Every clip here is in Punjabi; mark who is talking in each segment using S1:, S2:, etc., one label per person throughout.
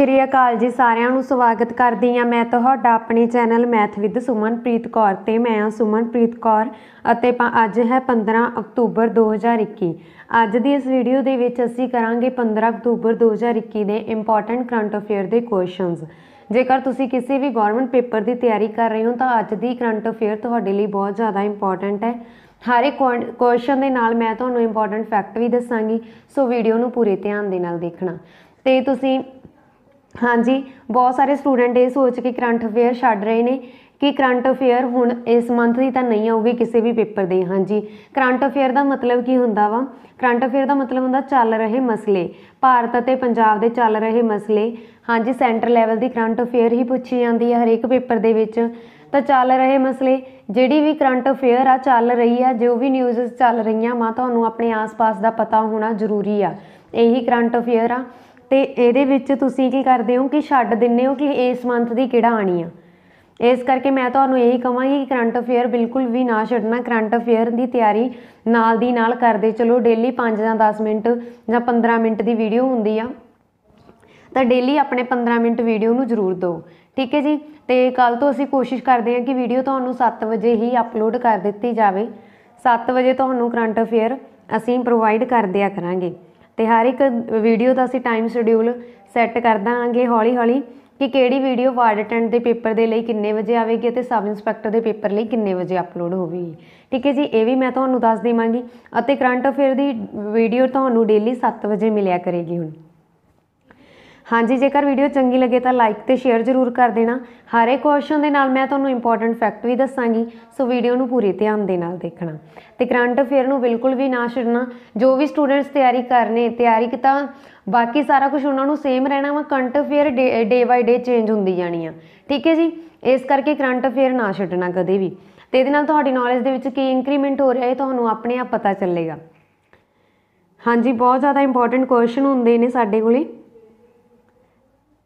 S1: ਸ਼੍ਰੀ ਅਕਾਲ ਜੀ ਸਾਰਿਆਂ ਨੂੰ ਸਵਾਗਤ ਕਰਦੀ ਆ ਮੈਂ ਤੁਹਾਡਾ ਆਪਣੇ channel math with Sumanpreet Kaur ਤੇ ਮੈਂ ਆ ਸੁਮਨਪ੍ਰੀਤ ਕੌਰ ਅਤੇ ਅੱਜ ਹੈ 15 ਅਕਤੂਬਰ 2021 ਅੱਜ ਦੀ ਇਸ ਵੀਡੀਓ ਦੇ ਵਿੱਚ ਅਸੀਂ ਕਰਾਂਗੇ 15 ਅਕਤੂਬਰ 2021 ਦੇ ਇੰਪੋਰਟੈਂਟ ਕਰੰਟ ਅਫੇਅਰ ਦੇ ਕੁਐਸਚਨਸ ਜੇਕਰ ਤੁਸੀਂ ਕਿਸੇ ਵੀ ਗਵਰਨਮੈਂਟ ਪੇਪਰ ਦੀ ਤਿਆਰੀ ਕਰ ਰਹੇ ਹੋ ਤਾਂ ਅੱਜ ਦੀ ਕਰੰਟ ਅਫੇਅਰ ਤੁਹਾਡੇ ਲਈ ਬਹੁਤ ਜ਼ਿਆਦਾ ਇੰਪੋਰਟੈਂਟ ਹੈ ਹਰ ਇੱਕ ਕੁਐਸਚਨ ਦੇ ਨਾਲ ਮੈਂ ਤੁਹਾਨੂੰ ਇੰਪੋਰਟੈਂਟ ਫੈਕਟ ਵੀ ਦੱਸਾਂਗੀ ਸੋ ਵੀਡੀਓ ਨੂੰ ਪੂਰੇ ਧਿਆਨ ਦੇ ਨਾਲ ਦੇਖਣਾ ਤੇ ਤੁਸੀਂ ਹਾਂਜੀ ਬਹੁਤ ਸਾਰੇ ਸਟੂਡੈਂਟ ਇਹ ਸੋਚ ਕੇ ਕਰੰਟ ਅਫੇਅਰ ਛੱਡ ਰਹੇ ਨੇ ਕਿ ਕਰੰਟ ਅਫੇਅਰ ਹੁਣ ਇਸ ਮੰਥ ਦੀ ਤਾਂ ਨਹੀਂ ਆਉਗੀ ਕਿਸੇ ਵੀ ਪੇਪਰ ਦੇ ਹਾਂਜੀ ਕਰੰਟ ਅਫੇਅਰ ਦਾ ਮਤਲਬ ਕੀ ਹੁੰਦਾ ਵਾ ਕਰੰਟ ਅਫੇਅਰ ਦਾ ਮਤਲਬ ਹੁੰਦਾ ਚੱਲ ਰਹੇ ਮਸਲੇ ਭਾਰਤ ਅਤੇ ਪੰਜਾਬ ਦੇ ਚੱਲ ਰਹੇ ਮਸਲੇ ਹਾਂਜੀ ਸੈਂਟਰ ਲੈਵਲ ਦੀ ਕਰੰਟ ਅਫੇਅਰ ਹੀ ਪੁੱਛੀ ਜਾਂਦੀ ਹੈ ਹਰੇਕ ਪੇਪਰ ਦੇ ਵਿੱਚ ਤਾਂ ਚੱਲ ਰਹੇ ਮਸਲੇ ਜਿਹੜੀ ਵੀ ਕਰੰਟ ਅਫੇਅਰ ਆ ਚੱਲ ਰਹੀ ਆ ਜੋ ਵੀ ਨਿਊਜ਼ਸ ਚੱਲ ਰਹੀਆਂ ਮਾ ਤੁਹਾਨੂੰ ਆਪਣੇ ਆਸ-ਪਾਸ ਦਾ ਪਤਾ ਹੋਣਾ ਜ਼ਰੂਰੀ ਆ ਇਹੀ ਕਰੰਟ ਅਫੇਅਰ ਆ ਤੇ ਇਹਦੇ ਵਿੱਚ ਤੁਸੀਂ ਕੀ ਕਰਦੇ ਹੋ ਕਿ ਛੱਡ ਦਿੰਨੇ ਹੋ ਕਿ ਇਸ ਮੰਥ ਦੀ ਕਿਹੜਾ ਆਣੀ ਆ ਇਸ ਕਰਕੇ ਮੈਂ ਤੁਹਾਨੂੰ ਇਹੀ ਕਹਾਂਗੀ ਕਿ ਕਰੰਟ ਅਫੇਅਰ ਬਿਲਕੁਲ ਵੀ ਨਾ ਛੱਡਣਾ ਕਰੰਟ ਅਫੇਅਰ ਦੀ ਤਿਆਰੀ ਨਾਲ ਦੀ ਨਾਲ ਕਰਦੇ ਚਲੋ ਡੇਲੀ 5 ਜਾਂ 10 ਮਿੰਟ ਜਾਂ 15 ਮਿੰਟ ਦੀ ਵੀਡੀਓ ਹੁੰਦੀ ਆ ਤਾਂ ਡੇਲੀ ਆਪਣੇ 15 ਮਿੰਟ ਵੀਡੀਓ ਨੂੰ ਜ਼ਰੂਰ ਦਿਓ ਠੀਕ ਹੈ ਜੀ ਤੇ ਕੱਲ ਤੋਂ ਅਸੀਂ ਕੋਸ਼ਿਸ਼ ਕਰਦੇ ਹਾਂ ਕਿ ਵੀਡੀਓ ਤੁਹਾਨੂੰ 7 ਵਜੇ ਹੀ ਅਪਲੋਡ ਕਰ ਦਿੱਤੀ ਜਾਵੇ 7 ਵਜੇ ਤੁਹਾਨੂੰ ਕਰੰਟ ਅਫੇਅਰ ਅਸੀਂ ਪ੍ਰੋਵਾਈਡ ਕਰਦੇ ਆ ਕਰਾਂਗੇ ਤੇ ਹਰ ਇੱਕ ਵੀਡੀਓ ਦਾ ਅਸੀਂ ਟਾਈਮ ਸ਼ਡਿਊਲ ਸੈੱਟ ਕਰ ਦਾਂਗੇ ਹੌਲੀ ਹੌਲੀ ਕਿ ਕਿਹੜੀ ਵੀਡੀਓ ਵਾਰਡ ਅਟੈਂਡ ਦੇ ਪੇਪਰ ਦੇ ਲਈ ਕਿੰਨੇ ਵਜੇ ਆਵੇਗੀ ਅਤੇ ਸਬ ਇੰਸਪੈਕਟਰ ਦੇ ਪੇਪਰ ਲਈ ਕਿੰਨੇ ਵਜੇ ਅਪਲੋਡ ਹੋਵੇਗੀ ਠੀਕ ਹੈ ਜੀ ਇਹ ਵੀ ਮੈਂ ਤੁਹਾਨੂੰ ਦੱਸ ਦੇਵਾਂਗੀ ਅਤੇ ਕਰੰਟ ਅਫੇਅਰ ਦੀ ਵੀਡੀਓ ਤੁਹਾਨੂੰ ਡੇਲੀ 7 ਵਜੇ ਮਿਲਿਆ ਕਰੇਗੀ ਹੁਣ ਹਾਂਜੀ ਜੇਕਰ ਵੀਡੀਓ ਚੰਗੀ ਲੱਗੇ ਤਾਂ ਲਾਈਕ ਤੇ ਸ਼ੇਅਰ ਜ਼ਰੂਰ ਕਰ ਦੇਣਾ ਹਰ ਇੱਕ ਕੁਐਸਚਨ ਦੇ ਨਾਲ ਮੈਂ ਤੁਹਾਨੂੰ ਇੰਪੋਰਟੈਂਟ ਫੈਕਟ ਵੀ ਦੱਸਾਂਗੀ ਸੋ ਵੀਡੀਓ ਨੂੰ ਪੂਰੀ ਧਿਆਨ ਦੇ ਨਾਲ ਦੇਖਣਾ ਤੇ ਕਰੰਟ ਅਫੇਅਰ ਨੂੰ ਬਿਲਕੁਲ ਵੀ ਨਾ ਛੱਡਣਾ ਜੋ ਵੀ ਸਟੂਡੈਂਟਸ ਤਿਆਰੀ ਕਰਨੇ ਤਿਆਰੀ ਕਿਤਾ ਬਾਕੀ ਸਾਰਾ ਕੁਝ ਉਹਨਾਂ ਨੂੰ ਸੇਮ ਰਹਿਣਾ ਵਾ current affair day by day change ਹੁੰਦੀ ਜਾਣੀ ਆ ਠੀਕ ਹੈ ਜੀ ਇਸ ਕਰਕੇ ਕਰੰਟ ਅਫੇਅਰ ਨਾ ਛੱਡਣਾ ਕਦੇ ਵੀ ਤੇ ਇਹਦੇ ਨਾਲ ਤੁਹਾਡੀ ਨੌਲੇਜ ਦੇ ਵਿੱਚ ਕੀ ਇੰਕਰੀਮੈਂਟ ਹੋ ਰਿਹਾ ਹੈ ਤੁਹਾਨੂੰ ਆਪਣੇ ਆਪ ਪਤਾ ਚੱਲੇਗਾ ਹਾਂਜੀ ਬਹੁਤ ਜ਼ਿਆਦਾ ਇੰਪੋਰਟੈਂਟ ਕੁਐਸਚਨ ਹੁੰਦੇ ਨੇ ਸਾਡੇ ਕੋਲੇ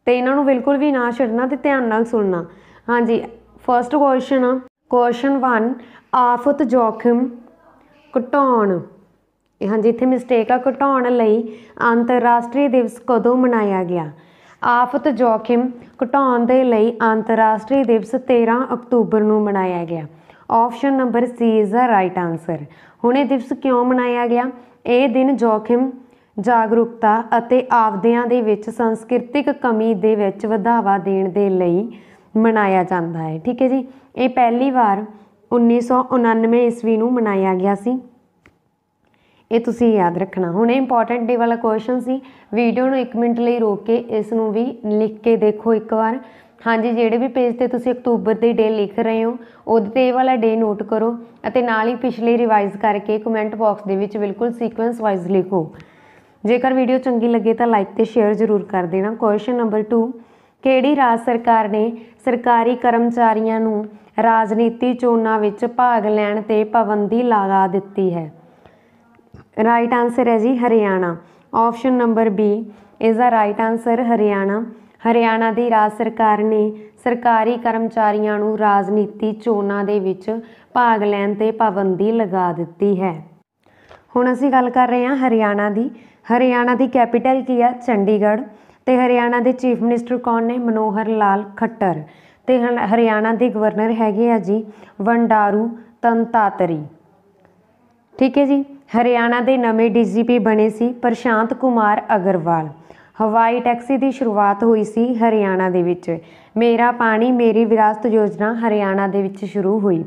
S1: ਤੇ ਇਹਨਾਂ ਨੂੰ ਬਿਲਕੁਲ ਵੀ ਨਾ ਛੱਡਣਾ ਤੇ ਧਿਆਨ ਨਾਲ ਸੁਣਨਾ ਹਾਂਜੀ ਫਰਸਟ ਕੁਐਸਚਨ ਕੁਐਸਚਨ 1 ਆਫਤ ਜੋਖਮ ਘਟਾਉਣ ਇਹ ਹਾਂਜੀ ਇੱਥੇ ਮਿਸਟੇਕ ਆ ਘਟਾਉਣ ਲਈ ਅੰਤਰਰਾਸ਼ਟਰੀ ਦਿਵਸ ਕਦੋਂ ਮਨਾਇਆ ਗਿਆ ਆਫਤ ਜੋਖਮ ਘਟਾਉਣ ਦੇ ਲਈ ਅੰਤਰਰਾਸ਼ਟਰੀ ਦਿਵਸ 13 ਅਕਤੂਬਰ ਨੂੰ ਮਨਾਇਆ ਗਿਆ option number C is the right answer ਹੁਣ ਇਹ ਦਿਵਸ ਕਿਉਂ ਮਨਾਇਆ ਗਿਆ ਇਹ ਦਿਨ ਜੋਖਮ ਜਾਗਰੂਕਤਾ ਅਤੇ ਆਪਦਿਆਂ ਦੇ ਵਿੱਚ ਸੰਸਕ੍ਰਿਤਿਕ ਕਮੀ ਦੇ ਵਿੱਚ ਵਧਾਵਾ ਦੇਣ ਦੇ ਲਈ ਮਨਾਇਆ ਜਾਂਦਾ ਹੈ ਠੀਕ ਹੈ ਜੀ ਇਹ ਪਹਿਲੀ ਵਾਰ 1999 ਈਸਵੀ ਨੂੰ ਮਨਾਇਆ ਗਿਆ ਸੀ ਇਹ ਤੁਸੀਂ ਯਾਦ ਰੱਖਣਾ ਹੁਣ ਇਹ ਇੰਪੋਰਟੈਂਟ ਡੇ ਵਾਲਾ ਕੁਐਸਚਨ ਸੀ ਵੀਡੀਓ ਨੂੰ 1 ਮਿੰਟ ਲਈ ਰੋਕ ਕੇ ਇਸ ਨੂੰ ਵੀ ਲਿਖ ਕੇ ਦੇਖੋ ਇੱਕ ਵਾਰ ਹਾਂਜੀ ਜਿਹੜੇ ਵੀ ਪੇਜ ਤੇ ਤੁਸੀਂ ਅਕਤੂਬਰ ਦੇ ਡੇ ਲਿਖ ਰਹੇ ਹੋ ਉਹਦੇ ਤੇ ਇਹ ਵਾਲਾ ਡੇ ਨੋਟ ਕਰੋ ਅਤੇ ਨਾਲ ਹੀ ਪਿਛਲੇ ਰਿਵਾਈਜ਼ ਕਰਕੇ ਕਮੈਂਟ ਬਾਕਸ ਦੇ ਵਿੱਚ ਬਿਲਕੁਲ ਸੀਕੁਐਂਸ ਵਾਈਜ਼ ਲਿਖੋ ਜੇਕਰ ਵੀਡੀਓ ਚੰਗੀ ਲੱਗੇ ਤਾਂ ਲਾਈਕ ਤੇ ਸ਼ੇਅਰ ਜ਼ਰੂਰ ਕਰ ਦੇਣਾ ਕੁਐਸਚਨ ਨੰਬਰ 2 ਕਿਹੜੀ ਰਾਜ ਸਰਕਾਰ ਨੇ ਸਰਕਾਰੀ ਕਰਮਚਾਰੀਆਂ ਨੂੰ ਰਾਜਨੀਤੀ ਚੋਣਾਂ ਵਿੱਚ ਭਾਗ ਲੈਣ ਤੇ ਪਾਬੰਦੀ ਲਗਾ ਦਿੱਤੀ ਹੈ ਰਾਈਟ ਆਨਸਰ ਹੈ ਜੀ Haryana option number B is the right answer Haryana Haryana ਦੀ ਰਾਜ ਸਰਕਾਰ ਨੇ ਸਰਕਾਰੀ ਕਰਮਚਾਰੀਆਂ ਨੂੰ ਰਾਜਨੀਤੀ ਚੋਣਾਂ ਦੇ ਵਿੱਚ ਭਾਗ ਲੈਣ ਤੇ ਪਾਬੰਦੀ ਲਗਾ ਦਿੱਤੀ ਹੈ ਹੁਣ ਅਸੀਂ ਗੱਲ ਕਰ ਰਹੇ ਹਾਂ ਹਰਿਆਣਾ ਦੀ ਹਰਿਆਣਾ ਦੀ ਕੈਪੀਟਲ ਕੀ ਹੈ ਚੰਡੀਗੜ੍ਹ ਤੇ ਹਰਿਆਣਾ ਦੇ ਚੀਫ ਮਿਨਿਸਟਰ ਕੌਣ ਨੇ ਮਨੋਹਰ ਲਾਲ ਖੱਟਰ ਤੇ ਹਰਿਆਣਾ ਦੇ ਗਵਰਨਰ ਹੈਗੇ ਆ ਜੀ ਵੰਡਾਰੂ ਤੰਤਾਤਰੀ ਠੀਕ ਹੈ ਜੀ ਹਰਿਆਣਾ ਦੇ ਨਵੇਂ ਡੀਜੀਪੀ ਬਣੇ ਸੀ ਪ੍ਰਸ਼ਾਂਤ ਕੁਮਾਰ ਅਗਰਵਾਲ ਹਵਾਈ ਟੈਕਸੀ ਦੀ ਸ਼ੁਰੂਆਤ ਹੋਈ ਸੀ ਹਰਿਆਣਾ ਦੇ ਵਿੱਚ ਮੇਰਾ ਪਾਣੀ ਮੇਰੀ ਵਿਰਾਸਤ ਯੋਜਨਾ ਹਰਿਆਣਾ ਦੇ ਵਿੱਚ ਸ਼ੁਰੂ ਹੋਈ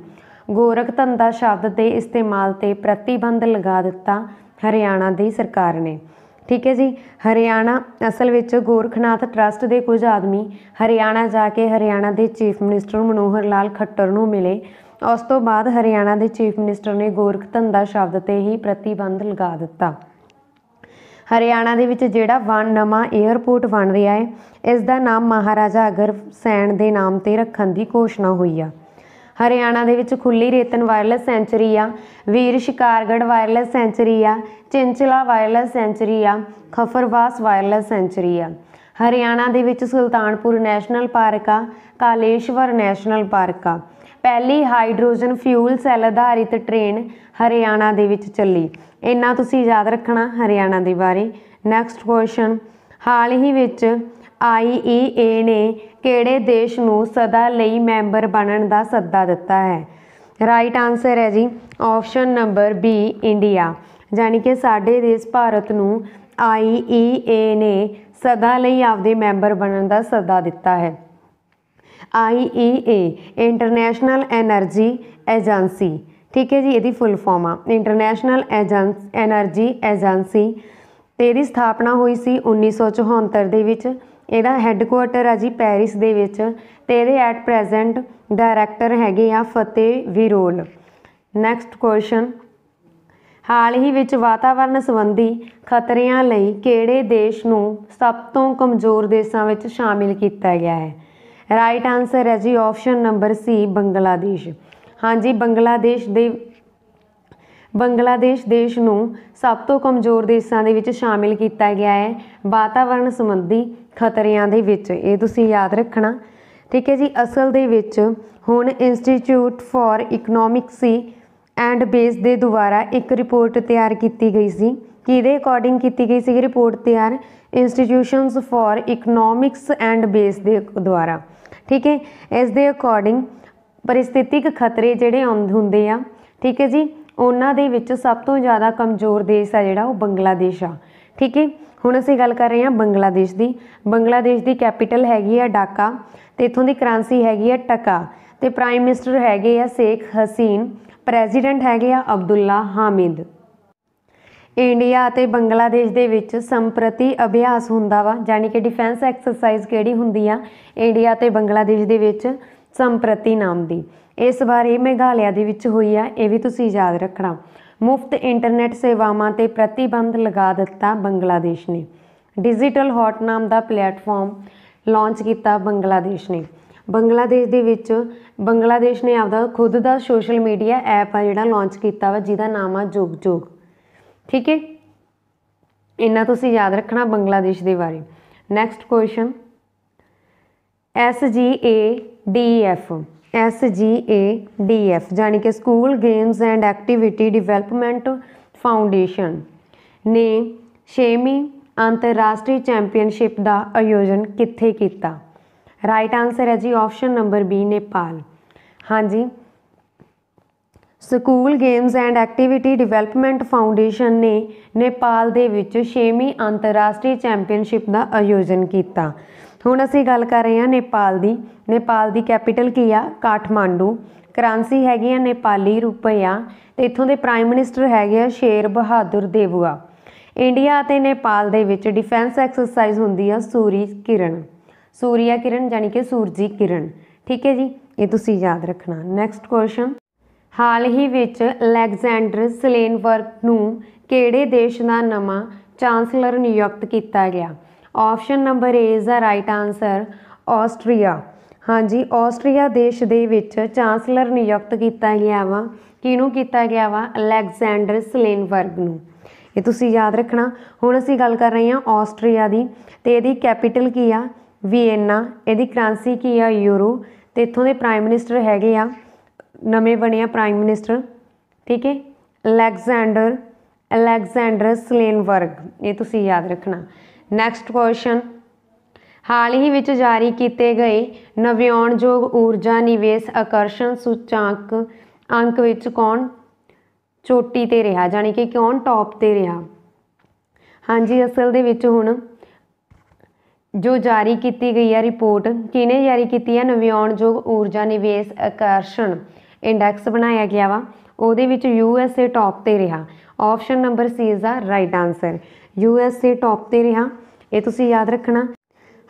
S1: ਗੋਰਖ ਧੰਦਾ ਸ਼ਬਦ ਦੇ ਇਸਤੇਮਾਲ ਤੇ ਪ੍ਰਤੀਬੰਧ ਲਗਾ ਦਿੱਤਾ ਹਰਿਆਣਾ ਦੀ ਸਰਕਾਰ ਨੇ ਠੀਕ ਹੈ ਜੀ ਹਰਿਆਣਾ ਅਸਲ ਵਿੱਚ ਗੋਰਖਨਾਥ ਟਰਸਟ ਦੇ ਕੁਝ ਆਦਮੀ ਹਰਿਆਣਾ ਜਾ ਕੇ ਹਰਿਆਣਾ ਦੇ ਚੀਫ ਮਿਨਿਸਟਰ ਮਨੋਹਰ ਲਾਲ ਖੱਟਰ ਨੂੰ ਮਿਲੇ ਉਸ ਤੋਂ ਬਾਅਦ ਹਰਿਆਣਾ ਦੇ ਚੀਫ ਮਿਨਿਸਟਰ ਨੇ ਗੋਰਖ ਧੰਦਾ ਸ਼ਬਦ ਤੇ ਹੀ ਪ੍ਰਤੀਬੰਧ ਲਗਾ ਦਿੱਤਾ ਹਰਿਆਣਾ ਦੇ ਵਿੱਚ ਜਿਹੜਾ ਵਨ ਨਵਾਂ 에ਅਰਪੋਰਟ ਬਣ ਰਿਹਾ ਹੈ ਇਸ ਦਾ ਨਾਮ ਮਹਾਰਾਜਾ ਅਗਰ ਸੈਣ ਦੇ ਨਾਮ ਤੇ ਰੱਖਣ ਦੀ ਘੋਸ਼ਣਾ ਹੋਈ ਆ ਹਰਿਆਣਾ ਦੇ ਵਿੱਚ ਖੁੱਲੀ ਰੇਤਨ ਵਾਇਰਲੈਸ ਸੈਂਚਰੀ ਆ ਵੀਰ ਸ਼ਿਕਾਰਗੜ ਵਾਇਰਲੈਸ ਸੈਂਚਰੀ ਆ ਚਿੰਚਲਾ ਵਾਇਰਲੈਸ ਸੈਂਚਰੀ ਆ ਖਫਰਵਾਸ ਵਾਇਰਲੈਸ ਸੈਂਚਰੀ ਆ ਹਰਿਆਣਾ ਦੇ ਵਿੱਚ ਸੁਲਤਾਨਪੁਰ ਨੈਸ਼ਨਲ ਪਾਰਕ ਆ ਕਾਲੇਸ਼ਵਰ ਨੈਸ਼ਨਲ ਪਾਰਕ ਆ ਪਹਿਲੀ ਹਾਈਡਰੋਜਨ ਫਿਊਲ ਸੈੱਲ ਆਧਾਰਿਤ ਟ੍ਰੇਨ ਹਰਿਆਣਾ ਦੇ ਵਿੱਚ ਚੱਲੀ ਇੰਨਾ ਤੁਸੀਂ ਯਾਦ ਰੱਖਣਾ ਹਰਿਆਣਾ ਦੇ ਬਾਰੇ ਨੈਕਸਟ ਕੁਐਸਚਨ ਹਾਲ ਹੀ ਵਿੱਚ ਆਈਈਏ ਨੇ ਕਿਹੜੇ ਦੇਸ਼ ਨੂੰ ਸਦਾ ਲਈ ਮੈਂਬਰ ਬਣਨ ਦਾ ਸੱਦਾ ਦਿੱਤਾ ਹੈ ਰਾਈਟ ਆਨਸਰ ਹੈ ਜੀ ਆਪਸ਼ਨ ਨੰਬਰ ਬੀ ਇੰਡੀਆ ਯਾਨੀ ਕਿ ਸਾਡੇ ਦੇਸ਼ ਭਾਰਤ ਨੂੰ ਆਈਈਏ ਨੇ ਸਦਾ ਲਈ ਆਪਦੇ ਮੈਂਬਰ ਬਣਨ ਦਾ ਸੱਦਾ ਦਿੱਤਾ ਹੈ ਆਈਈਏ ਇੰਟਰਨੈਸ਼ਨਲ એનર્ਜੀ ਏਜੰਸੀ ਠੀਕ ਹੈ ਜੀ ਇਹਦੀ ਫੁੱਲ ਫਾਰਮ ਆ ਇੰਟਰਨੈਸ਼ਨਲ ਏਜੰਸ એનર્ਜੀ ਏਜੰਸੀ ਤੇ ਇਹਦੀ ਸਥਾਪਨਾ ਹੋਈ ਸੀ 1974 ਦੇ ਵਿੱਚ ਇਹਦਾ ਹੈੱਡਕੁਆਟਰ ਆ ਜੀ ਪੈਰਿਸ ਦੇ ਵਿੱਚ ਤੇ ਇਹਦੇ ਐਟ ਪ੍ਰੈਜ਼ੈਂਟ ਡਾਇਰੈਕਟਰ ਹੈਗੇ ਆ ਫਤਿਹ ਵਿਰੋਲ ਨੈਕਸਟ ਕੁਐਸਚਨ ਹਾਲ ਹੀ ਵਿੱਚ ਵਾਤਾਵਰਣ ਸੰਬੰਧੀ ਖਤਰਿਆਂ ਲਈ ਕਿਹੜੇ ਦੇਸ਼ ਨੂੰ ਸਭ ਤੋਂ ਕਮਜ਼ੋਰ ਦੇਸ਼ਾਂ ਵਿੱਚ ਸ਼ਾਮਿਲ ਕੀਤਾ ਗਿਆ ਹੈ ਰਾਈਟ ਆਨਸਰ ਹੈ ਜੀ ਆਪਸ਼ਨ ਨੰਬਰ ਸੀ ਬੰਗਲਾਦੇਸ਼ ਹਾਂਜੀ ਬੰਗਲਾਦੇਸ਼ ਦੇ ਬੰਗਲਾਦੇਸ਼ ਦੇਸ਼ ਨੂੰ ਸਭ ਤੋਂ ਕਮਜ਼ੋਰ ਦੇਸ਼ਾਂ ਦੇ ਵਿੱਚ ਸ਼ਾਮਿਲ ਕੀਤਾ ਗਿਆ ਹੈ ਵਾਤਾਵਰਣ ਸੰਬੰਧੀ ਖਤਰਿਆਂ ਦੇ ਵਿੱਚ ਇਹ ਤੁਸੀਂ ਯਾਦ ਰੱਖਣਾ ਠੀਕ ਹੈ ਜੀ ਅਸਲ ਦੇ ਵਿੱਚ ਹੁਣ Institute for economics and base ਦੇ ਦੁਆਰਾ ਇੱਕ ਰਿਪੋਰਟ ਤਿਆਰ ਕੀਤੀ ਗਈ ਸੀ ਕਿਹਦੇ ਅਕੋਰਡਿੰਗ ਕੀਤੀ ਗਈ ਸੀ ਰਿਪੋਰਟ ਤਿਆਰ institutions for economics and base ਦੇ ਦੁਆਰਾ ਠੀਕ ਹੈ ਇਸ ਦੇ ਅਕੋਰਡਿੰਗ ਪਰਿਸਥਿਤਿਕ ਖਤਰੇ ਜਿਹੜੇ ਹੁੰਦੇ ਆ ਠੀਕ ਹੈ ਜੀ ਉਹਨਾਂ ਦੇ ਵਿੱਚ ਸਭ ਤੋਂ ਜ਼ਿਆਦਾ ਕਮਜ਼ੋਰ ਦੇਸ਼ ਆ ਜਿਹੜਾ ਉਹ ਬੰਗਲਾਦੇਸ਼ ਆ ਠੀਕ ਹੈ ਹੁਣ ਅਸੀਂ ਗੱਲ ਕਰ ਰਹੇ ਹਾਂ ਬੰਗਲਾਦੇਸ਼ ਦੀ ਬੰਗਲਾਦੇਸ਼ ਦੀ ਕੈਪੀਟਲ ਹੈਗੀ ਆ ਢਾਕਾ ਤੇ ਇਥੋਂ ਦੀ ਕਰੰਸੀ ਹੈਗੀ ਆ ਟਕਾ ਤੇ ਪ੍ਰਾਈਮ ਮਿਨਿਸਟਰ ਹੈਗੇ ਆ ਸ਼ੇਖ ਹਸੀਨ ਪ੍ਰੈਜ਼ੀਡੈਂਟ ਹੈਗੇ ਆ ਅਬਦੁੱਲਾ ਹਾਮਿਦ ਇੰਡੀਆ ਅਤੇ ਬੰਗਲਾਦੇਸ਼ ਦੇ ਵਿੱਚ ਸੰਪ੍ਰਤੀ ਅਭਿਆਸ ਹੁੰਦਾ ਵਾ ਯਾਨੀ ਕਿ ਡਿਫੈਂਸ ਐਕਸਰਸਾਈਜ਼ ਕਿਹੜੀ ਹੁੰਦੀ ਆ ਇੰਡੀਆ ਤੇ ਬੰਗਲਾਦੇਸ਼ ਦੇ ਵਿੱਚ ਸੰਪ੍ਰਤੀ ਨਾਮ ਦੀ ਇਸ ਬਾਰੇ ਮੇਘਾਲਿਆ ਦੇ ਵਿੱਚ ਹੋਈ ਆ ਇਹ ਵੀ ਤੁਸੀਂ ਯਾਦ ਰੱਖਣਾ ਮੁਫਤ ਇੰਟਰਨੈਟ ਸੇਵਾਵਾਂ ਤੇ ਪ੍ਰਤੀਬੰਧ ਲਗਾ ਦਿੱਤਾ ਬੰਗਲਾਦੇਸ਼ ਨੇ ਡਿਜੀਟਲ ਹੌਟ ਨਾਮ ਦਾ ਪਲੇਟਫਾਰਮ ਲਾਂਚ ਕੀਤਾ ਬੰਗਲਾਦੇਸ਼ ਨੇ ਬੰਗਲਾਦੇਸ਼ ਦੇ ਵਿੱਚ ਬੰਗਲਾਦੇਸ਼ ਨੇ ਆਪਦਾ ਖੁਦ ਦਾ ਸੋਸ਼ਲ ਮੀਡੀਆ ਐਪ ਆ ਜਿਹੜਾ ਲਾਂਚ ਕੀਤਾ ਵਾ ਜਿਹਦਾ ਨਾਮ ਆ ਜੁਗ ਜੁਗ ਠੀਕ ਹੈ ਇਹਨਾਂ ਤੁਸੀਂ ਯਾਦ ਰੱਖਣਾ ਬੰਗਲਾਦੇਸ਼ ਦੇ ਬਾਰੇ ਨੈਕਸਟ ਕੁਐਸਚਨ ਐਸ ਜੀ ਏ ਡੀ ਐਫ ਐਸ ਜੀ ਏ ਡੀ ਐਫ ਜਾਨੀ ਕਿ school games and activity development foundation ਨੇ 6ਵੀਂ ਅੰਤਰਰਾਸ਼ਟਰੀ ਚੈਂਪੀਅਨਸ਼ਿਪ ਦਾ ਆਯੋਜਨ ਕਿੱਥੇ ਕੀਤਾ ਰਾਈਟ ਆਨਸਰ ਹੈ ਜੀ ਆਪਸ਼ਨ ਨੰਬਰ ਬੀ ਨੇਪਾਲ ਹਾਂਜੀ school games and activity development foundation ਨੇ ਨੇਪਾਲ ਦੇ ਵਿੱਚ 6ਵੀਂ ਅੰਤਰਰਾਸ਼ਟਰੀ ਚੈਂਪੀਅਨਸ਼ਿਪ ਦਾ ਆਯੋਜਨ ਕੀਤਾ ਹੁਣ ਅਸੀਂ ਗੱਲ ਕਰ ਰਹੇ ਹਾਂ ਨੇਪਾਲ ਦੀ ਨੇਪਾਲ ਦੀ ਕੈਪੀਟਲ ਕੀ ਆ ਕਾਠਮਾਂਡੂ ਕਰੰਸੀ ਹੈਗੀ ਆ ਨੇਪਾਲੀ ਰੁਪਇਆ ਤੇ ਇਥੋਂ ਦੇ ਪ੍ਰਾਈਮ ਮਿਨਿਸਟਰ ਹੈਗੇ ਆ ਸ਼ੇਰ ਬਹਾਦਰ ਦੇਵੂਆ ਇੰਡੀਆ ਅਤੇ ਨੇਪਾਲ ਦੇ ਵਿੱਚ ਡਿਫੈਂਸ ਐਕਸਰਸਾਈਜ਼ ਹੁੰਦੀ ਆ ਸੂਰੀ ਕਿਰਨ ਸੂਰਿਆ ਕਿਰਨ ਯਾਨੀ ਕਿ ਸੂਰਜੀ ਕਿਰਨ ਠੀਕ ਹੈ ਜੀ ਇਹ ਤੁਸੀਂ ਯਾਦ ਰੱਖਣਾ ਨੈਕਸਟ ਕੁਐਸਚਨ ਹਾਲ ਹੀ ਵਿੱਚ ਅਲੈਗਜ਼ੈਂਡਰ ਸਲੇਨਵਰਕ ਨੂੰ ਕਿਹੜੇ ਦੇਸ਼ ਦਾ ਨਵਾਂ ਚਾਂਸਲਰ ਨਿਯੁਕਤ ਕੀਤਾ ਗਿਆ option number A is the right answer Austria ਹਾਂਜੀ ਆਸਟਰੀਆ ਦੇਸ਼ ਦੇ ਵਿੱਚ ਚਾਂਸਲਰ ਨਿਯੁਕਤ ਕੀਤਾ ਗਿਆ ਵਾ ਕਿਹਨੂੰ ਕੀਤਾ ਗਿਆ ਵਾ ਅਲੈਗਜ਼ੈਂਡਰ ਸਲੇਨਵਰਗ ਨੂੰ ਇਹ ਤੁਸੀਂ ਯਾਦ ਰੱਖਣਾ ਹੁਣ ਅਸੀਂ ਗੱਲ ਕਰ ਰਹੇ ਹਾਂ ਆਸਟਰੀਆ ਦੀ ਤੇ ਇਹਦੀ ਕੈਪੀਟਲ ਕੀ ਆ ਵੀਨਾ ਇਹਦੀ ਕਰੰਸੀ ਕੀ ਆ ਯੂਰੋ ਤੇ ਇਥੋਂ ਦੇ ਪ੍ਰਾਈਮ ਮਿਨਿਸਟਰ ਹੈਗੇ ਆ ਨਵੇਂ ਬਣੇ ਆ ਪ੍ਰਾਈਮ ਮਿਨਿਸਟਰ ਠੀਕ ਹੈ ਅਲੈਗਜ਼ੈਂਡਰ ਅਲੈਗਜ਼ੈਂਡਰ ਸਲੇਨਵਰਗ ਇਹ ਤੁਸੀਂ ਯਾਦ ਰੱਖਣਾ ਨੈਕਸਟ ਕੁਐਸਚਨ ਹਾਲ ਹੀ ਵਿੱਚ ਜਾਰੀ ਕੀਤੇ ਗਏ ਨਵਿਆਉਣਯੋਗ ਊਰਜਾ ਨਿਵੇਸ਼ ਆਕਰਸ਼ਣ ਸੂਚਾਂਕ ਅੰਕ ਵਿੱਚ ਕੌਣ ਚੋਟੀ ਤੇ ਰਿਹਾ ਜਾਨੀ ਕਿ ਕੌਣ ਟੌਪ ਤੇ ਰਿਹਾ ਹਾਂਜੀ ਅਸਲ ਦੇ ਵਿੱਚ ਹੁਣ ਜੋ ਜਾਰੀ ਕੀਤੀ ਗਈ ਹੈ ਰਿਪੋਰਟ ਕਿਨੇ ਜਾਰੀ ਕੀਤੀ ਹੈ ਨਵਿਆਉਣਯੋਗ ਊਰਜਾ ਨਿਵੇਸ਼ ਆਕਰਸ਼ਣ ਇੰਡੈਕਸ ਬਣਾਇਆ ਗਿਆ ਵਾ ਉਹਦੇ ਵਿੱਚ ਯੂਐਸਏ ਟੌਪ ਤੇ ਰਿਹਾ option number C is the right answer ਏ ਟੌਪ ਤੇ ਰਿਹਾ ਇਹ ਤੁਸੀਂ ਯਾਦ ਰੱਖਣਾ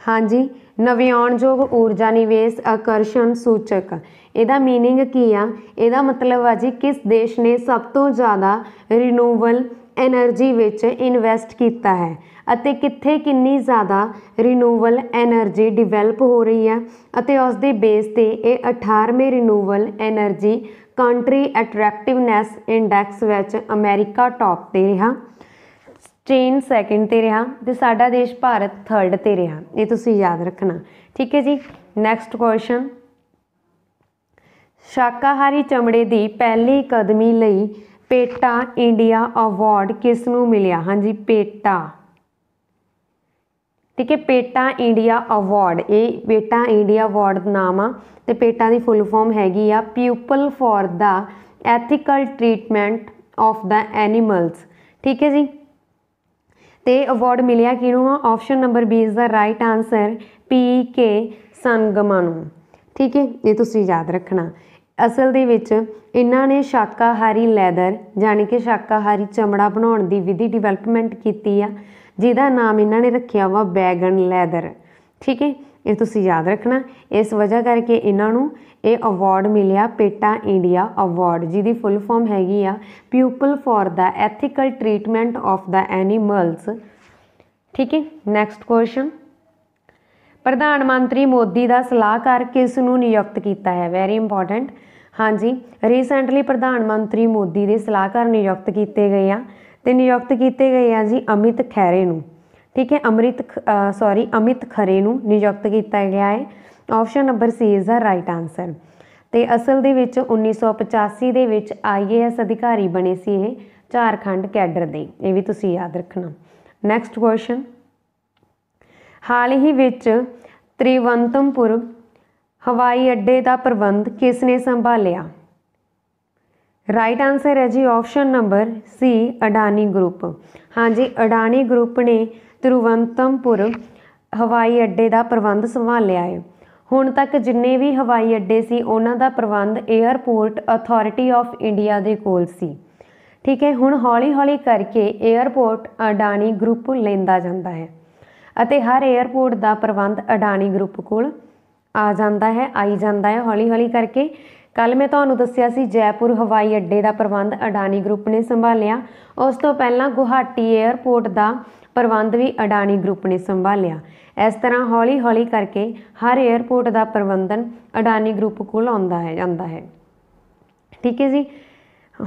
S1: ਹਾਂਜੀ ਨਵਿਆਉਣਯੋਗ ਊਰਜਾ ਨਿਵੇਸ਼ ਆਕਰਸ਼ਣ ਸੂਚਕ ਇਹਦਾ मीनिंग ਕੀ ਆ ਇਹਦਾ ਮਤਲਬ ਆ ਜੀ ਕਿਸ ਦੇਸ਼ ਨੇ ਸਭ ਤੋਂ ਜ਼ਿਆਦਾ ਰੀਨੂਵਲ એનર્ਜੀ ਵਿੱਚ ਇਨਵੈਸਟ ਕੀਤਾ ਹੈ ਅਤੇ ਕਿੱਥੇ ਕਿੰਨੀ ਜ਼ਿਆਦਾ ਰੀਨੂਵਲ એનર્ਜੀ ਡਿਵੈਲਪ ਹੋ ਰਹੀ ਹੈ ਅਤੇ ਉਸ ਦੇ ਬੇਸ ਤੇ ਇਹ 18ਵੇਂ renewal energy country attractiveness index ਵਿੱਚ ਅਮਰੀਕਾ ਟੌਪ ਤੇ ਰਿਹਾ ਚੀਨ ਸੈਕਿੰਡ ਤੇ ਰਿਹਾ ਤੇ ਸਾਡਾ ਦੇਸ਼ ਭਾਰਤ ਥਰਡ ਤੇ ਰਿਹਾ ਇਹ ਤੁਸੀਂ ਯਾਦ ਰੱਖਣਾ ਠੀਕ ਹੈ ਜੀ ਨੈਕਸਟ ਕੁਐਸਚਨ ਸ਼ਾਕਾਹਾਰੀ ਚਮੜੇ ਦੀ ਪਹਿਲੀ ਕਦਮੀ ਲਈ ਪੇਟਾ ਇੰਡੀਆ ਅਵਾਰਡ ਕਿਸ ਨੂੰ ਮਿਲਿਆ ਹਾਂਜੀ ਪੇਟਾ ਠੀਕ ਹੈ ਪੇਟਾ ਇੰਡੀਆ ਅਵਾਰਡ ਇਹ ਪੇਟਾ ਇੰਡੀਆ ਅਵਾਰਡ ਦਾ ਨਾਮ ਆ ਤੇ ਪੇਟਾ ਦੀ ਫੁੱਲ ਫਾਰਮ ਹੈਗੀ ਆ people for the ethical treatment of the animals ਠੀਕ ਹੈ ਜੀ ਤੇ ਅਵਾਰਡ ਮਿਲਿਆ ਕਿਹਨੂੰ ਆ option number B is the right answer P K Sangma ਨੂੰ ਠੀਕ ਹੈ ਇਹ ਤੁਸੀਂ ਯਾਦ ਰੱਖਣਾ ਅਸਲ ਦੇ ਵਿੱਚ ਇਹਨਾਂ ਨੇ ਸ਼ਾਕਾਹਾਰੀ ਲੈਦਰ ਯਾਨੀ ਕਿ ਸ਼ਾਕਾਹਾਰੀ ਚਮੜਾ ਬਣਾਉਣ ਦੀ ਵਿਧੀ ਡਿਵੈਲਪਮੈਂਟ ਕੀਤੀ ਆ ਜਿਹਦਾ ਨਾਮ ਇਹਨਾਂ ਨੇ ਰੱਖਿਆ ਵਾ ਬੈਗਨ ਲੈਦਰ ਠੀਕ ਹੈ ਇਹ ਤੁਸੀਂ ਯਾਦ ਰੱਖਣਾ ਇਸ ਵਜ੍ਹਾ ਕਰਕੇ ਇਹਨਾਂ ਨੂੰ ਇਹ ਅਵਾਰਡ ਮਿਲਿਆ ਪੇਟਾ ਇੰਡੀਆ ਅਵਾਰਡ ਜਿਹਦੀ ਫੁੱਲ ਫਾਰਮ ਹੈਗੀ ਆ people for the ethical treatment of the animals ਠੀਕ ਹੈ ਨੈਕਸਟ ਕੁਐਸਚਨ ਪ੍ਰਧਾਨ ਮੰਤਰੀ ਮੋਦੀ ਦਾ ਸਲਾਹਕਾਰ ਕਿਸ ਨੂੰ ਨਿਯੁਕਤ ਕੀਤਾ ਹੈ ਵੈਰੀ ਇੰਪੋਰਟੈਂਟ ਹਾਂਜੀ ਰੀਸੈਂਟਲੀ ਪ੍ਰਧਾਨ ਮੰਤਰੀ ਮੋਦੀ ਦੇ ਸਲਾਹਕਾਰ ਨਿਯੁਕਤ ਕੀਤੇ ਗਏ ਆ ਤੇ ਨਿਯੁਕਤ ਕੀਤੇ ਗਏ ਆ ਜੀ ਅਮਿਤ ਖੈਰੇ ਨੂੰ ਠੀਕ ਹੈ ਅਮ੍ਰਿਤ ਸੌਰੀ ਅਮਿਤ ਖਰੇ ਨੂੰ ਨਿਯੁਕਤ ਕੀਤਾ ਗਿਆ ਹੈ option number C is the right answer ਤੇ ਅਸਲ ਦੇ ਵਿੱਚ 1985 ਦੇ ਵਿੱਚ ਆਈਏਐਸ ਅਧਿਕਾਰੀ ਬਣੇ ਸੀ ਇਹ ਝਾਰਖੰਡ ਕੈਡਰ ਦੇ ਇਹ ਵੀ ਤੁਸੀਂ ਯਾਦ ਰੱਖਣਾ ਨੈਕਸਟ ਕੁਐਸਚਨ ਹਾਲ ਹੀ ਵਿੱਚ ਤ੍ਰਿਵੰਤਮਪੁਰ ਹਵਾਈ ਅੱਡੇ ਦਾ ਪ੍ਰਬੰਧ ਕਿਸ ਨੇ ਸੰਭਾਲਿਆ ਰਾਈਟ ਆਨਸਰ ਹੈ ਜੀ option number C Adani group ਹਾਂਜੀ ਅਡਾਨੀ ਗਰੁੱਪ ਨੇ ਤਿਰੁਵਨੰਤਮਪੁਰ ਹਵਾਈ ਅੱਡੇ ਦਾ ਪ੍ਰਬੰਧ ਸੰਭਾਲਿਆ ਹੈ ਹੁਣ ਤੱਕ ਜਿੰਨੇ ਵੀ ਹਵਾਈ ਅੱਡੇ ਸੀ ਉਹਨਾਂ ਦਾ ਪ੍ਰਬੰਧ 에ਅਰਪੋਰਟ ਅਥਾਰਟੀ ਆਫ ਇੰਡੀਆ ਦੇ ਕੋਲ ਸੀ ਠੀਕ ਹੈ ਹੁਣ ਹੌਲੀ-ਹੌਲੀ ਕਰਕੇ 에ਅਰਪੋਰਟ ਅਡਾਨੀ ਗਰੁੱਪ ਲੈਂਦਾ ਜਾਂਦਾ ਹੈ ਅਤੇ ਹਰ 에ਅਰਪੋਰਟ ਦਾ ਪ੍ਰਬੰਧ ਅਡਾਨੀ ਗਰੁੱਪ ਕੋਲ ਆ ਜਾਂਦਾ ਹੈ ਆਈ ਜਾਂਦਾ ਹੈ ਹੌਲੀ-ਹੌਲੀ ਕਰਕੇ ਕੱਲ ਮੈਂ ਤੁਹਾਨੂੰ ਦੱਸਿਆ ਸੀ ਜੈਪੁਰ ਹਵਾਈ ਅੱਡੇ ਦਾ ਪ੍ਰਬੰਧ ਅਡਾਨੀ ਗਰੁੱਪ ਨੇ ਸੰਭਾਲਿਆ ਉਸ ਤੋਂ ਪਹਿਲਾਂ ਗੁਹਾਟੀ 에ਅਰਪੋਰਟ ਦਾ ਪ੍ਰਬੰਧ ਵੀ ਅਡਾਨੀ ਗਰੁੱਪ ਨੇ ਸੰਭਾਲਿਆ ਇਸ ਤਰ੍ਹਾਂ ਹੌਲੀ-ਹੌਲੀ ਕਰਕੇ ਹਰ 에ਅਰਪੋਰਟ ਦਾ ਪ੍ਰਬੰਧਨ ਅਡਾਨੀ ਗਰੁੱਪ ਕੋਲ ਆਉਂਦਾ ਹੈ ਜਾਂਦਾ ਹੈ ਠੀਕ ਹੈ ਜੀ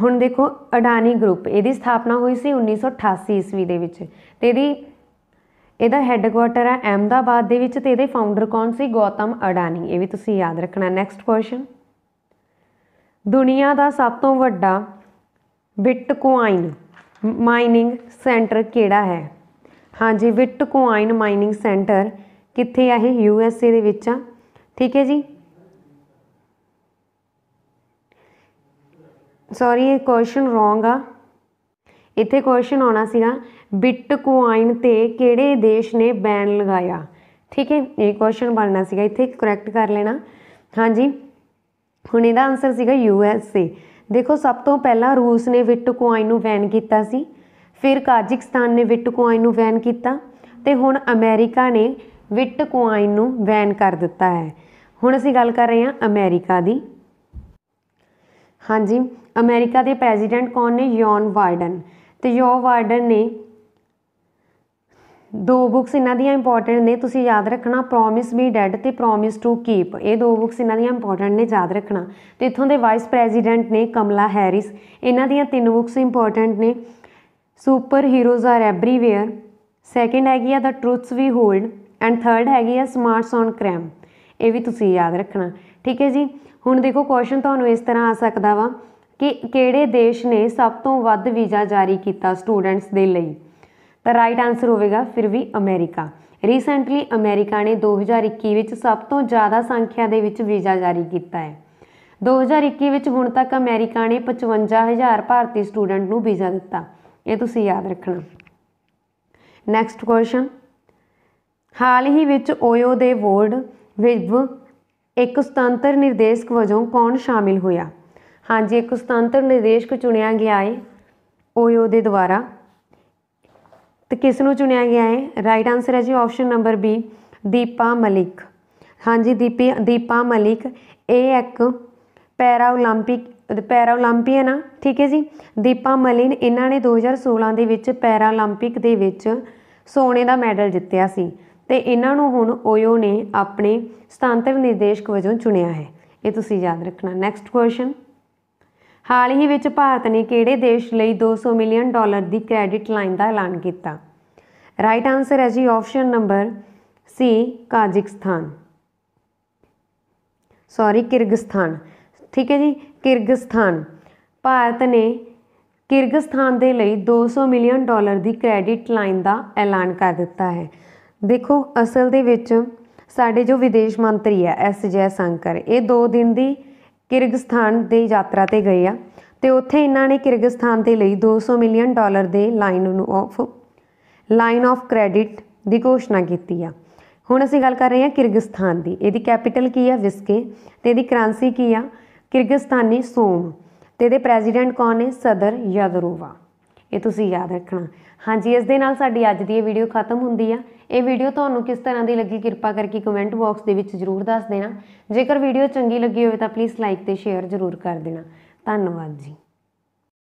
S1: ਹੁਣ ਦੇਖੋ ਅਡਾਨੀ ਗਰੁੱਪ ਇਹਦੀ ਸਥਾਪਨਾ ਹੋਈ ਸੀ 1988 ਈਸਵੀ ਦੇ ਵਿੱਚ ਤੇ ਇਹਦੀ ਇਹਦਾ ਹੈੱਡਕੁਆਟਰ ਹੈ ਅਹਿਮਦਾਬਾਦ ਦੇ ਵਿੱਚ ਤੇ ਇਹਦੇ ਫਾਊਂਡਰ ਕੌਣ ਸੀ ਗੌਤਮ ਅਡਾਨੀ ਇਹ ਵੀ ਤੁਸੀਂ ਯਾਦ ਰੱਖਣਾ ਨੈਕਸਟ ਕੁਐਸਚਨ ਦੁਨੀਆ ਦਾ ਸਭ ਤੋਂ ਵੱਡਾ ਬਿਟਕੁਆਇਨ ਮਾਈਨਿੰਗ ਸੈਂਟਰ ਕਿਹੜਾ ਹੈ ਹਾਂਜੀ ਬਿਟਕੁਆਇਨ ਮਾਈਨਿੰਗ ਸੈਂਟਰ ਕਿੱਥੇ ਆ ਇਹ ਯੂ ਐਸ ਏ ਦੇ ਵਿੱਚ ਆ ਠੀਕ ਹੈ ਜੀ ਸੌਰੀ ਇਹ ਕੁਐਸਚਨ ਰੋਂਗ ਆ ਇੱਥੇ ਕੁਐਸਚਨ ਆਉਣਾ ਸੀਗਾ ਬਿਟਕੁਆਇਨ ਤੇ ਕਿਹੜੇ ਦੇਸ਼ ਨੇ ਬੈਨ ਲਗਾਇਆ ਠੀਕ ਹੈ ਇਹ ਕੁਐਸਚਨ ਬਣਨਾ ਸੀਗਾ ਇੱਥੇ ਕਰੈਕਟ ਕਰ ਲੈਣਾ ਹਾਂਜੀ ਹੁਣ ਇਹਦਾ ਆਨਸਰ ਸੀਗਾ ਯੂ ਐਸ ਏ ਦੇਖੋ ਸਭ ਤੋਂ ਪਹਿਲਾਂ ਰੂਸ ਨੇ ਬਿਟਕੋਇਨ ਨੂੰ ਬੈਨ ਕੀਤਾ ਸੀ ਫਿਰ ਕਾਜ਼ਿਕਸਤਾਨ ਨੇ ਬਿਟਕੋਇਨ ਨੂੰ ਬੈਨ ਕੀਤਾ ਤੇ ਹੁਣ ਅਮਰੀਕਾ ਨੇ ਬਿਟਕੋਇਨ ਨੂੰ ਬੈਨ ਕਰ ਦਿੱਤਾ ਹੈ ਹੁਣ ਅਸੀਂ ਗੱਲ ਕਰ ਰਹੇ ਹਾਂ ਅਮਰੀਕਾ ਦੀ ਹਾਂਜੀ ਅਮਰੀਕਾ ਦੇ ਪ੍ਰੈਜ਼ੀਡੈਂਟ ਕੌਣ ਨੇ ਯੋਨ ਵਾਰਡਨ ਤੇ ਯੋ ਵਾਰਡਨ ਨੇ ਦੋ ਬੁੱਕਸ ਇਹਨਾਂ ਦੀਆਂ ਇੰਪੋਰਟੈਂਟ ਨੇ ਤੁਸੀਂ ਯਾਦ ਰੱਖਣਾ ਪ੍ਰੋਮਿਸ ਮੀ ਡੈਡ ਤੇ ਪ੍ਰੋਮਿਸ ਟੂ ਕੀਪ ਇਹ ਦੋ ਬੁੱਕਸ ਇਹਨਾਂ ਦੀਆਂ ਇੰਪੋਰਟੈਂਟ ਨੇ ਯਾਦ ਰੱਖਣਾ ਤੇ ਇਥੋਂ ਦੇ ਵਾਈਸ ਪ੍ਰੈਜ਼ੀਡੈਂਟ ਨੇ ਕਮਲਾ ਹੈਰਿਸ ਇਹਨਾਂ ਦੀਆਂ ਤਿੰਨ ਬੁੱਕਸ ਇੰਪੋਰਟੈਂਟ ਨੇ super heroes are everywhere second ਹੈਗੀ ਆ the truths we hold and third ਹੈਗੀ ਆ ਸਮਾਰਟਸ ਔਨ ਕ੍ਰੈਮ ਇਹ ਵੀ ਤੁਸੀਂ ਯਾਦ ਰੱਖਣਾ ਠੀਕ ਹੈ ਜੀ ਹੁਣ ਦੇਖੋ ਕੁਐਸਚਨ ਤੁਹਾਨੂੰ ਇਸ ਤਰ੍ਹਾਂ ਆ ਸਕਦਾ ਵਾ ਕਿ ਕਿਹੜੇ ਦੇਸ਼ ਨੇ ਸਭ ਤੋਂ ਵੱਧ ਵੀਜ਼ਾ ਜਾਰੀ ਕੀਤਾ ਸਟੂਡੈਂਟਸ ਦੇ ਲਈ ਤਾਂ ਰਾਈਟ ਆਨਸਰ ਹੋਵੇਗਾ ਫਿਰ ਵੀ ਅਮਰੀਕਾ ਰੀਸੈਂਟਲੀ ਅਮਰੀਕਾ ਨੇ 2021 ਵਿੱਚ ਸਭ ਤੋਂ ਜ਼ਿਆਦਾ ਸੰਖਿਆ ਦੇ ਵਿੱਚ ਵੀਜ਼ਾ ਜਾਰੀ ਕੀਤਾ ਹੈ 2021 ਵਿੱਚ ਹੁਣ ਤੱਕ ਅਮਰੀਕਾ ਨੇ 55000 ਭਾਰਤੀ ਸਟੂਡੈਂਟ ਨੂੰ ਵੀਜ਼ਾ ਦਿੱਤਾ ਇਹ ਤੁਸੀਂ ਯਾਦ ਰੱਖਣਾ ਨੈਕਸਟ ਕੁਐਸਚਨ ਹਾਲ ਹੀ ਵਿੱਚ ਓਯੋ ਦੇ ਬੋਰਡ ਵਿਵ ਇੱਕ ਸੁਤੰਤਰ ਨਿਰਦੇਸ਼ਕ ਵਜੋਂ ਕੌਣ ਸ਼ਾਮਿਲ ਹੋਇਆ ਹਾਂਜੀ ਇੱਕ ਸੁਤੰਤਰ ਨਿਰਦੇਸ਼ਕ ਚੁਣਿਆ ਗਿਆ ਹੈ ਓਯੋ ਦੇ ਦੁਆਰਾ ਤੇ ਕਿਸ ਨੂੰ ਚੁਣਿਆ ਗਿਆ ਹੈ ਰਾਈਟ ਆਨਸਰ ਹੈ ਜੀ option number B Deepa Malik ਹਾਂਜੀ ਦੀਪੀ ਦੀਪਾ ਮਲਿਕ ਇਹ ਇੱਕ ਪੈਰਾ 올림픽 ਪੈਰਾ 올림ਪੀਅਨ ਆ ਠੀਕ ਹੈ ਜੀ ਦੀਪਾ ਮਲਿਨ ਇਹਨਾਂ ਨੇ 2016 ਦੇ ਵਿੱਚ ਪੈਰਾ 올림픽 ਦੇ ਵਿੱਚ ਸੋਨੇ ਦਾ ਮੈਡਲ ਜਿੱਤਿਆ ਸੀ ਤੇ ਇਹਨਾਂ ਨੂੰ ਹੁਣ ਓਯੋ ਨੇ ਆਪਣੇ ਸਤੰਤਰ ਨਿਰਦੇਸ਼ਕ ਵਜੋਂ ਚੁਣਿਆ ਹੈ ਇਹ ਤੁਸੀਂ ਯਾਦ ਰੱਖਣਾ ਨੈਕਸਟ ਕੁਐਸਚਨ ਹਾਲ ਹੀ ਵਿੱਚ ਭਾਰਤ ਨੇ ਕਿਹੜੇ ਦੇਸ਼ ਲਈ 200 ਮਿਲੀਅਨ ਡਾਲਰ ਦੀ ਕ੍ਰੈਡਿਟ ਲਾਈਨ ਦਾ ਐਲਾਨ ਕੀਤਾ ਰਾਈਟ ਆਨਸਰ ਹੈ ਜੀ option number C Kazakhstan sorry Kyrgyzstan ਠੀਕ ਹੈ ਜੀ ਕਿਰਗਿਸਤਾਨ ਭਾਰਤ ਨੇ ਕਿਰਗਿਸਤਾਨ ਦੇ ਲਈ 200 ਮਿਲੀਅਨ ਡਾਲਰ ਦੀ ਕ੍ਰੈਡਿਟ ਲਾਈਨ ਦਾ ਐਲਾਨ ਕਰ ਦਿੱਤਾ ਹੈ ਦੇਖੋ ਅਸਲ ਦੇ ਵਿੱਚ ਸਾਡੇ ਜੋ ਵਿਦੇਸ਼ ਮੰਤਰੀ ਹੈ ਐਸ ਜੈ ਸ਼ੰਕਰ ਇਹ 2 ਦਿਨ ਦੀ ਕਿਰਗਿਸਤਾਨ ਦੇ ਯਾਤਰਾ ਤੇ ਗਏ ਆ ਤੇ ਉੱਥੇ ਇਹਨਾਂ ਨੇ ਕਿਰਗਿਸਤਾਨ ਦੇ ਲਈ 200 ਮਿਲੀਅਨ ਡਾਲਰ ਦੇ line of line of credit ਦੀ ਘੋਸ਼ਣਾ ਕੀਤੀ ਆ ਹੁਣ ਅਸੀਂ ਗੱਲ ਕਰ ਰਹੇ ਹਾਂ ਕਿਰਗਿਸਤਾਨ ਦੀ ਇਹਦੀ ਕੈਪੀਟਲ ਕੀ ਆ ਵਿਸਕੇ ਤੇ ਇਹਦੀ ਕਰੰਸੀ ਕੀ ਆ ਕਿਰਗਿਸਤਾਨੀ ਸੋਮ ਤੇ ਇਹਦੇ ਪ੍ਰੈਜ਼ੀਡੈਂਟ ਕੌਣ ਨੇ ਸਦਰ ਯਾਦਰੋਵਾ ਇਹ ਤੁਸੀਂ ਯਾਦ ਰੱਖਣਾ ਹਾਂਜੀ ਇਸ ਦੇ ਨਾਲ ਸਾਡੀ ਅੱਜ ਦੀ ਇਹ ਵੀਡੀਓ ਖਤਮ ਹੁੰਦੀ ਆ ਇਹ ਵੀਡੀਓ ਤੁਹਾਨੂੰ ਕਿਸ ਤਰ੍ਹਾਂ ਦੀ ਲੱਗੀ ਕਿਰਪਾ ਕਰਕੇ ਕਮੈਂਟ ਬਾਕਸ ਦੇ ਵਿੱਚ ਜ਼ਰੂਰ ਦੱਸ ਦੇਣਾ ਜੇਕਰ ਵੀਡੀਓ ਚੰਗੀ ਲੱਗੀ ਹੋਵੇ ਤਾਂ ਪਲੀਜ਼ ਲਾਈਕ ਤੇ ਸ਼ੇਅਰ ਜ਼ਰੂਰ ਕਰ ਦੇਣਾ ਧੰਨਵਾਦ ਜੀ